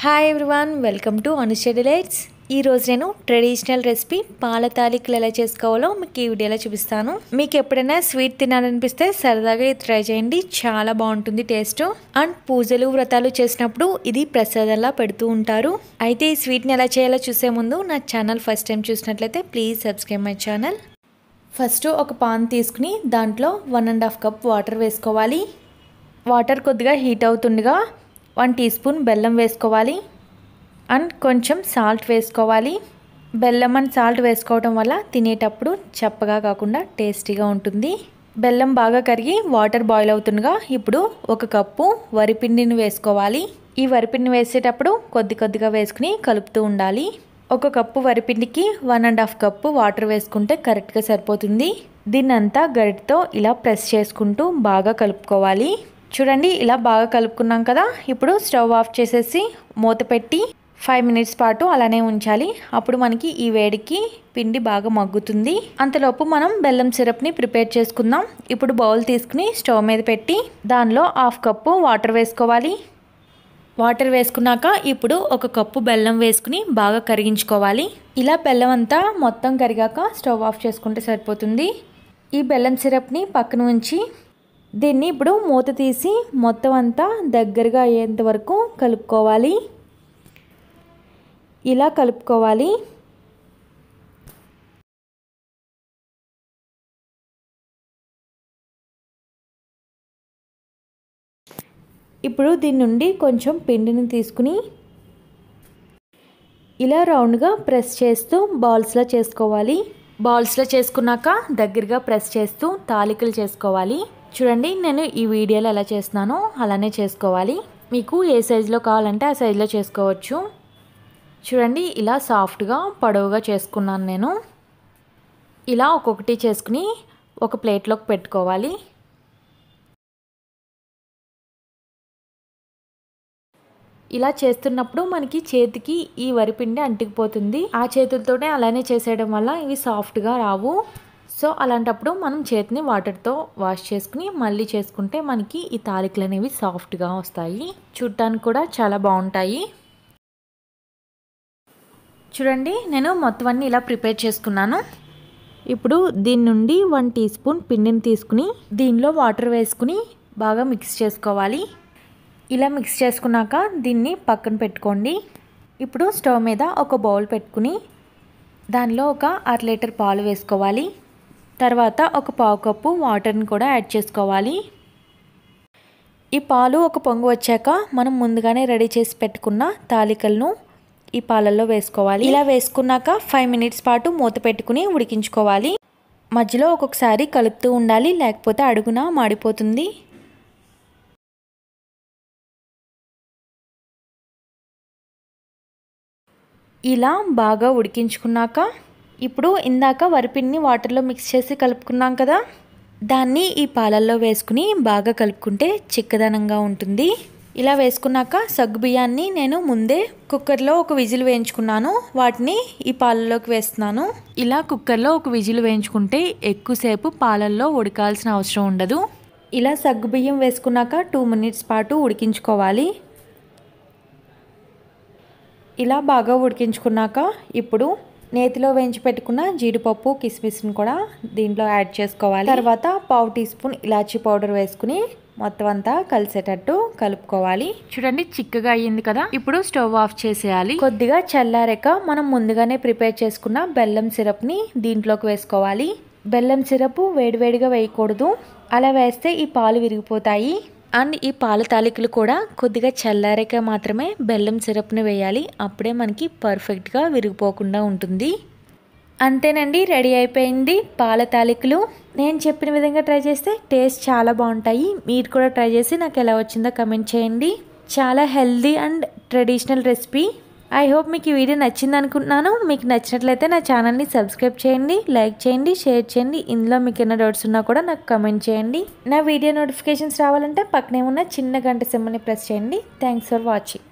hi everyone welcome to అనుషెడిలైట్స్ ఈరోజు నేను ట్రెడిషనల్ రెసిపీ పాల తాలికలు ఎలా చేసుకోవాలో మీకు ఈ వీడియోలో చూపిస్తాను మీకు ఎప్పుడైనా స్వీట్ తినాలనిపిస్తే సరదాగా ఇది ట్రై చేయండి చాలా బాగుంటుంది టేస్ట్ అండ్ పూజలు వ్రతాలు చేసినప్పుడు ఇది ప్రసాదంలా పెడుతూ ఉంటారు అయితే ఈ స్వీట్ని ఎలా చేయాలో చూసే ముందు నా ఛానల్ ఫస్ట్ టైం చూసినట్లయితే please subscribe my channel first ఒక పాన్ తీసుకుని దాంట్లో one and half cup water వేసుకోవాలి వాటర్ కొద్దిగా హీట్ అవుతుండగా వన్ టీ స్పూన్ బెల్లం వేసుకోవాలి అండ్ కొంచెం సాల్ట్ వేసుకోవాలి బెల్లం అండ్ సాల్ట్ వేసుకోవడం వల్ల తినేటప్పుడు చప్పగా కాకుండా టేస్టీగా ఉంటుంది బెల్లం బాగా కరిగి వాటర్ బాయిల్ అవుతుండగా ఇప్పుడు ఒక కప్పు వరిపిండిని వేసుకోవాలి ఈ వరిపిండిని వేసేటప్పుడు కొద్ది కొద్దిగా వేసుకుని కలుపుతూ ఉండాలి ఒక కప్పు వరిపిండికి one and half cup water వేసుకుంటే కరెక్ట్గా సరిపోతుంది దీన్నంతా గరిటతో ఇలా ప్రెస్ చేసుకుంటూ బాగా కలుపుకోవాలి చూడండి ఇలా బాగా కలుపుకున్నాం కదా ఇప్పుడు స్టవ్ ఆఫ్ చేసేసి మూత పెట్టి ఫైవ్ మినిట్స్ పాటు అలానే ఉంచాలి అప్పుడు మనకి ఈ వేడికి పిండి బాగా మగ్గుతుంది అంతలోపు మనం బెల్లం సిరప్ని ప్రిపేర్ చేసుకుందాం ఇప్పుడు బౌల్ తీసుకుని స్టవ్ మీద పెట్టి దానిలో హాఫ్ కప్పు వాటర్ వేసుకోవాలి వాటర్ వేసుకున్నాక ఇప్పుడు ఒక కప్పు బెల్లం వేసుకుని బాగా కరిగించుకోవాలి ఇలా బెల్లం అంతా మొత్తం కరిగాక స్టవ్ ఆఫ్ చేసుకుంటే సరిపోతుంది ఈ బెల్లం సిరప్ని పక్కన ఉంచి దీన్ని ఇప్పుడు మూత తీసి మొత్తం అంతా దగ్గరగా అయ్యేంత వరకు కలుపుకోవాలి ఇలా కలుపుకోవాలి ఇప్పుడు దీని నుండి కొంచెం పిండిని తీసుకుని ఇలా రౌండ్గా ప్రెస్ చేస్తూ బాల్స్లా చేసుకోవాలి బాల్స్లా చేసుకున్నాక దగ్గరగా ప్రెస్ చేస్తూ తాలికలు చేసుకోవాలి చూడండి నేను ఈ వీడియోలో ఎలా చేస్తున్నానో అలానే చేసుకోవాలి మీకు ఏ సైజులో కావాలంటే ఆ సైజులో చేసుకోవచ్చు చూడండి ఇలా సాఫ్ట్గా పొడవుగా చేసుకున్నాను నేను ఇలా ఒక్కొక్కటి చేసుకుని ఒక ప్లేట్లోకి పెట్టుకోవాలి ఇలా చేస్తున్నప్పుడు మనకి చేతికి ఈ వరిపిండి అంటుకుపోతుంది ఆ చేతులతోనే అలానే చేసేయడం వల్ల ఇవి సాఫ్ట్గా రావు సో అలాంటప్పుడు మనం చేతిని వాటర్తో వాష్ చేసుకుని మళ్ళీ చేసుకుంటే మనకి ఈ తాలికలు అనేవి సాఫ్ట్గా వస్తాయి చూడటానికి కూడా చాలా బాగుంటాయి చూడండి నేను మొత్తం అన్నీ ఇలా ప్రిపేర్ చేసుకున్నాను ఇప్పుడు దీని నుండి వన్ టీ స్పూన్ పిండిని తీసుకుని దీనిలో వాటర్ వేసుకుని బాగా మిక్స్ చేసుకోవాలి ఇలా మిక్స్ చేసుకున్నాక దీన్ని పక్కన పెట్టుకోండి ఇప్పుడు స్టవ్ మీద ఒక బౌల్ పెట్టుకుని దానిలో ఒక అర లీటర్ పాలు వేసుకోవాలి తర్వాత ఒక పావు కప్పు వాటర్ని కూడా యాడ్ చేసుకోవాలి ఈ పాలు ఒక పొంగు వచ్చాక మనం ముందుగానే రెడీ చేసి పెట్టుకున్న తాలికలను ఈ పాలల్లో వేసుకోవాలి ఇలా వేసుకున్నాక ఫైవ్ మినిట్స్ పాటు మూత పెట్టుకుని ఉడికించుకోవాలి మధ్యలో ఒక్కొక్కసారి కలుపుతూ ఉండాలి లేకపోతే అడుగున మాడిపోతుంది ఇలా బాగా ఉడికించుకున్నాక ఇప్పుడు ఇందాక వరిపిండిని వాటర్లో మిక్స్ చేసి కలుపుకున్నాం కదా దాన్ని ఈ పాలల్లో వేసుకుని బాగా కలుపుకుంటే చిక్కదనంగా ఉంటుంది ఇలా వేసుకున్నాక బియ్యాన్ని నేను ముందే కుక్కర్లో ఒక విజిల్ వేయించుకున్నాను వాటిని ఈ పాలల్లోకి వేస్తున్నాను ఇలా కుక్కర్లో ఒక విజిల్ వేయించుకుంటే ఎక్కువసేపు పాలల్లో ఉడకాల్సిన అవసరం ఉండదు ఇలా సగ్గు బియ్యం వేసుకున్నాక టూ మినిట్స్ పాటు ఉడికించుకోవాలి ఇలా బాగా ఉడికించుకున్నాక ఇప్పుడు నేతిలో వేయించి పెట్టుకున్న జీడిపప్పు కిస్మిస్ని కూడా దీంట్లో యాడ్ చేసుకోవాలి తర్వాత పావు టీ స్పూన్ ఇలాచీ పౌడర్ వేసుకుని మొత్తం అంతా కలిసేటట్టు కలుపుకోవాలి చూడండి చిక్కగా అయ్యింది కదా ఇప్పుడు స్టవ్ ఆఫ్ చేసేయాలి కొద్దిగా చల్లారాక మనం ముందుగానే ప్రిపేర్ చేసుకున్న బెల్లం సిరప్ని దీంట్లోకి వేసుకోవాలి బెల్లం సిరప్ వేడివేడిగా వేయకూడదు అలా వేస్తే ఈ పాలు విరిగిపోతాయి అండ్ ఈ పాల తాలికలు కూడా కొద్దిగా చల్లారాక మాత్రమే బెల్లం సిరప్ని వేయాలి అప్పుడే మనకి పర్ఫెక్ట్గా విరిగిపోకుండా ఉంటుంది అంతేనండి రెడీ అయిపోయింది పాల తాలికలు నేను చెప్పిన విధంగా ట్రై చేస్తే టేస్ట్ చాలా బాగుంటాయి మీరు కూడా ట్రై చేసి నాకు ఎలా వచ్చిందో కమెంట్ చేయండి చాలా healthy and traditional recipe I hope మీకు ఈ వీడియో నచ్చింది అనుకుంటున్నాను మీకు నచ్చినట్లయితే నా ఛానల్ని సబ్స్క్రైబ్ చేయండి లైక్ చేయండి షేర్ చేయండి ఇందులో మీకు ఏమైనా డౌట్స్ ఉన్నా కూడా నాకు కమెంట్ చేయండి నా వీడియో నోటిఫికేషన్స్ రావాలంటే పక్కనే ఉన్న చిన్న గంట సింబల్ని ప్రెస్ చేయండి థ్యాంక్స్ ఫర్ వాచింగ్